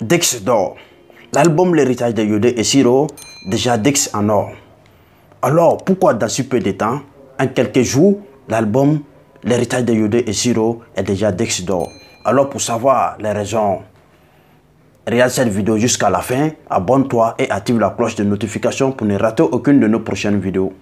Dex d'or. L'album L'héritage de Yodé et Siro, déjà Dex en or. Alors, pourquoi dans si peu de temps, en quelques jours, l'album L'héritage de Yodé et Siro est déjà Dex d'or Alors, pour savoir les raisons, regarde cette vidéo jusqu'à la fin, abonne-toi et active la cloche de notification pour ne rater aucune de nos prochaines vidéos.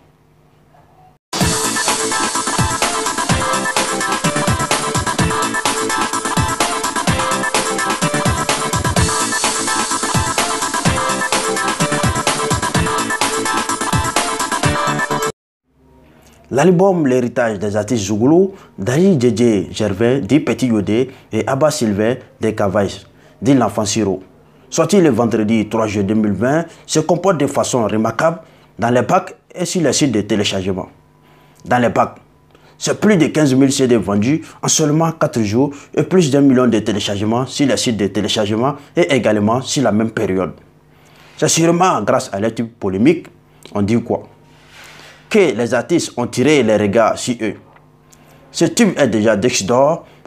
L'album L'héritage des artistes Zouglou d'Aji Djedje Gervais, dit Petit Yodé et Abba Sylvain de Cavais, dit L'Enfant Siro. Sorti le vendredi 3 juin 2020, se comporte de façon remarquable dans les packs et sur les sites de téléchargement. Dans les packs, c'est plus de 15 000 CD vendus en seulement 4 jours et plus d'un million de téléchargements sur les sites de téléchargement et également sur la même période. C'est sûrement grâce à l'étude polémique, on dit quoi que les artistes ont tiré les regards sur eux. Ce tube est déjà dix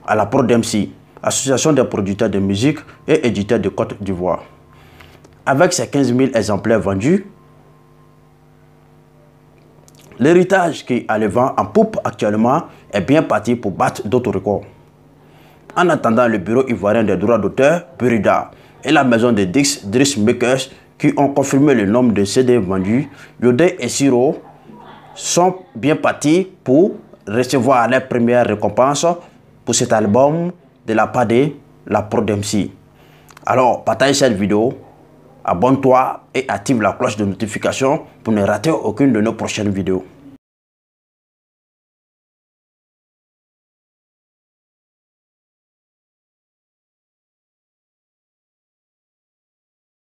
à la Prodemsi, Association des producteurs de musique et éditeurs de Côte d'Ivoire. Avec ses 15 000 exemplaires vendus, l'héritage qui a le vent en poupe actuellement est bien parti pour battre d'autres records. En attendant, le bureau ivoirien des droits d'auteur, Burida, et la maison de Dix Driss qui ont confirmé le nombre de CD vendus, Yodé et Siro sont bien partis pour recevoir la première récompense pour cet album de la part de la Prodemcy. Alors, partage cette vidéo, abonne-toi et active la cloche de notification pour ne rater aucune de nos prochaines vidéos.